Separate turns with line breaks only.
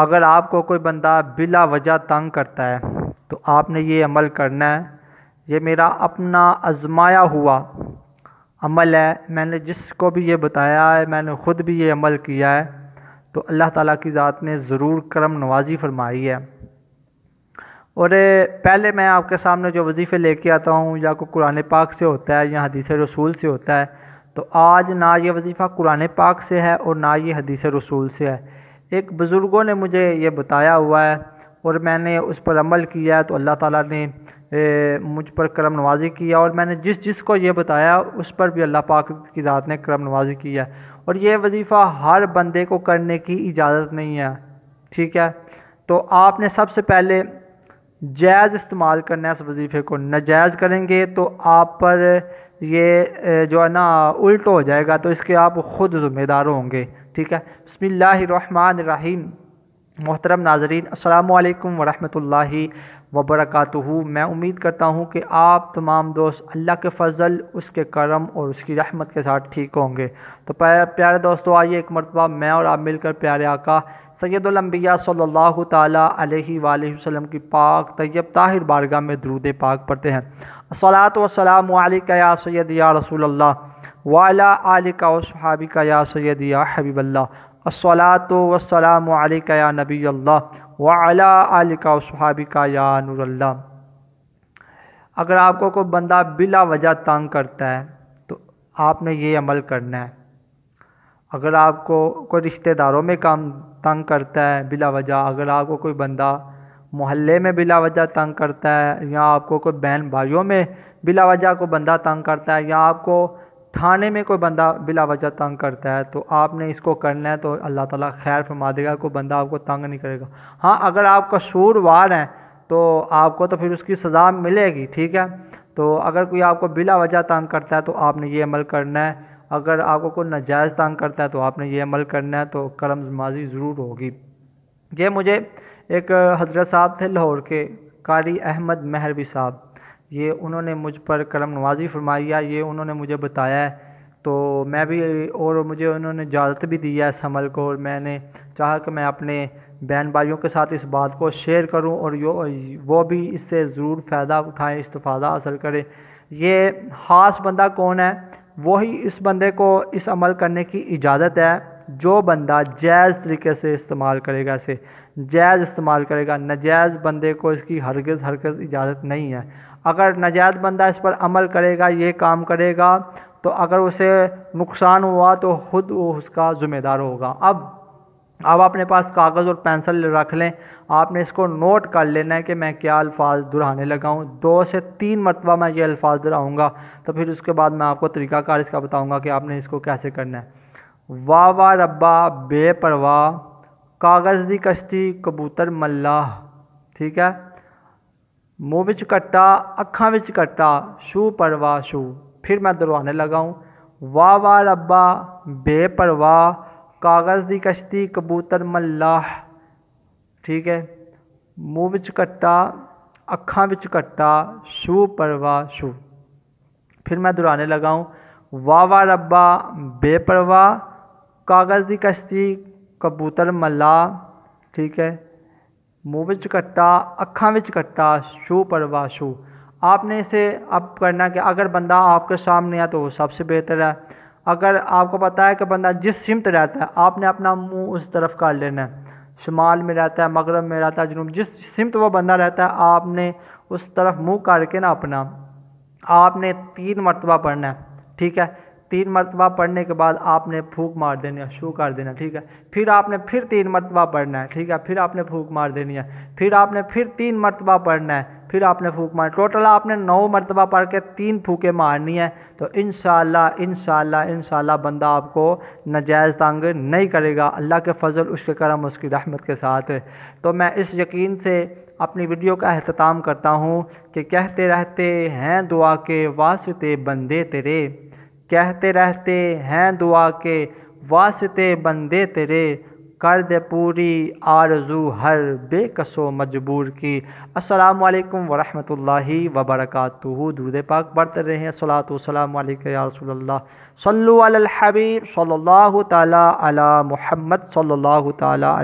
अगर आपको कोई बंदा बिला वजह तंग करता है तो आपने ये अमल करना है ये मेरा अपना आजमाया हुआ अमल है मैंने जिसको भी ये बताया है मैंने ख़ुद भी ये अमल किया है तो अल्लाह ताला की ज़ात ने ज़रूर करम नवाजी फरमाई है और पहले मैं आपके सामने जो वजीफ़े लेके आता हूँ या को कुरान पाक से होता है या हदीस रसूल से होता है तो आज ना ये वजीफ़ा कुरान पाक से है और ना ये हदीस रसूल से है एक बुज़ुर्गों ने मुझे ये बताया हुआ है और मैंने उस पर अमल किया तो अल्लाह ताला ने मुझ पर करम नवाजी किया और मैंने जिस जिस को ये बताया उस पर भी अल्लाह पाक की ज़ात ने करम नवाजी किया और ये वजीफ़ा हर बंदे को करने की इजाज़त नहीं है ठीक है तो आपने सबसे पहले जायज़ इस्तेमाल करना है इस वजीफ़े को नजायज़ करेंगे तो आप पर ये जो है ना उल्ट हो जाएगा तो इसके आप ख़ुद ज़िम्मेदार होंगे ठीक है बसमीम मोहतरम नाजरीन अल्लाम वरहमल वबरकू मैं उम्मीद करता हूँ कि आप तमाम दोस्त अल्लाह के फ़ज़ल उसके करम और उसकी रहमत के साथ ठीक होंगे तो प्यारे दोस्तों आइए एक मरतबा मैं और आप मिलकर प्यारे आका सैदुलम्बिया सल्ला वसम की पाक तैयब ताहिर बारगाह में दरूद पाक पढ़ते हैं असलात वसलाम या सैद या रसूल अल्लाह वाला आलिका वहाबिका या सैद या हबीबल्ला असलात वसलाम या नबी अल्लाह वाला आलिका वहाबिका या नूरल्ला अगर आपको कोई बंदा बिला वजह तंग करता है तो आपने ये अमल करना है अगर आपको कोई रिश्तेदारों में काम तंग करता है बिला वजह अगर आपको कोई बंदा मोहल्ले में बिला वजह तंग करता है या आपको कोई बहन भाइयों में बिला वजह को बंदा तंग करता है या आपको थाने में कोई बंदा बिला वजह तंग करता है तो आपने इसको करना है तो अल्लाह ताला खैर फरमा देगा कोई बंदा आपको तंग नहीं करेगा हाँ अगर आप कसूरवार हैं तो आपको तो फिर उसकी सज़ा मिलेगी ठीक है तो अगर कोई आपको बिला वजह तंग करता है तो आपने ये अमल करना है अगर आपको कोई नाजायज़ तंग करता है तो आपने ये अमल करना है तो करम माजी ज़रूर होगी ये मुझे एक हजरत साहब थे लाहौर के कारी अहमद महरवी साहब ये उन्होंने मुझ पर करम नवाजी फरमाई है ये उन्होंने मुझे बताया है तो मैं भी और मुझे उन्होंने इजाज़त भी दी है इस अमल को और मैंने चाहा कि मैं अपने बहन भाइयों के साथ इस बात को शेयर करूं और यो वो भी इससे ज़रूर फ़ायदा उठाएं इस्तफ़ादा हासिल करें ये ख़ास बंदा कौन है वही इस बंदे को इस अमल करने की इजाज़त है जो बंदा जायज़ तरीके से इस्तेमाल करेगा इसे जायज़ इस्तेमाल करेगा नजायज़ बंदे को इसकी हरगज़ हरगज़ इजाज़त नहीं है अगर नजायज़ बंदा इस पर अमल करेगा ये काम करेगा तो अगर उसे नुकसान हुआ तो खुद वो उसका ज़िम्मेदार होगा अब अब अपने पास कागज़ और पेंसिल रख लें आपने इसको नोट कर लेना है कि मैं क्या अल्फाज दोहराने लगा हूँ दो से तीन मरतबा मैं ये अल्फाज दोहराऊँगा तो फिर उसके बाद मैं आपको तरीक़ाकार इसका बताऊँगा कि आपने इसको कैसे करना है वाह वाह रब्बा बेपरवाह कागज़ की कश्ती कबूतर मल्लाह ठीक है मुँह बिच कट्टा अखा बिच कट्टा शू परवा शू फिर मैं दरवाने लगा हूँ वाह वाह रब्बा बेपरवाह कागज़ की कश्ती कबूतर मल्लाह ठीक है मुँह बिच कट्टा अखा बिच कट्टा शू परवा शू फिर मैं दुराने लगा वाह वाह रब्बा बेपरवाह कागज़ की कश्ती कबूतर मला ठीक है मुँह में कट्टा अखा में कट्टा शू परवा शू आपने इसे अब करना कि अगर बंदा आपके सामने आया तो वो सबसे बेहतर है अगर आपको पता है कि बंदा जिस सिमत रहता है आपने अपना मुंह उस तरफ कर लेना है शुमाल में रहता है मगरब में रहता है जुनूब जिस सिमत वो बंदा रहता है आपने उस तरफ मुंह करके ना अपना आपने तीन मरतबा पढ़ना है ठीक है तीन मरतबा पढ़ने के बाद आपने फूक मार देनी है शू कर देना ठीक है फिर आपने फिर तीन मरतबा पढ़ना है ठीक है फिर आपने फूक मार देनी है फिर आपने फिर तीन मरतबा पढ़ना है फिर आपने फूक मार टोटल आपने नौ मरतबा पढ़ के तीन फूके मारनी है तो इन शाला बंदा आपको नजायज़ तंग नहीं करेगा अल्लाह के फजल उसके करम उसकी रहमत के साथ तो मैं इस यकीन से अपनी वीडियो का अहतमाम करता हूँ कि कहते रहते हैं दुआ के वास्ते बंदे तेरे कहते रहते हैं दुआ के वास्ते बंदे तेरे कर दे पूरी आरजू हर बेकसो मजबूर की अस्सलाम वालेकुम वरहमतुल्लाहि वबरकातुहू दुरूद पाक बढ़ते रहे हैं सलात वसलाम या रसूलुल्लाह सल्लु अलल हबीब सल्लल्लाहु ताला अला मुहम्मद सल्लल्लाहु ताला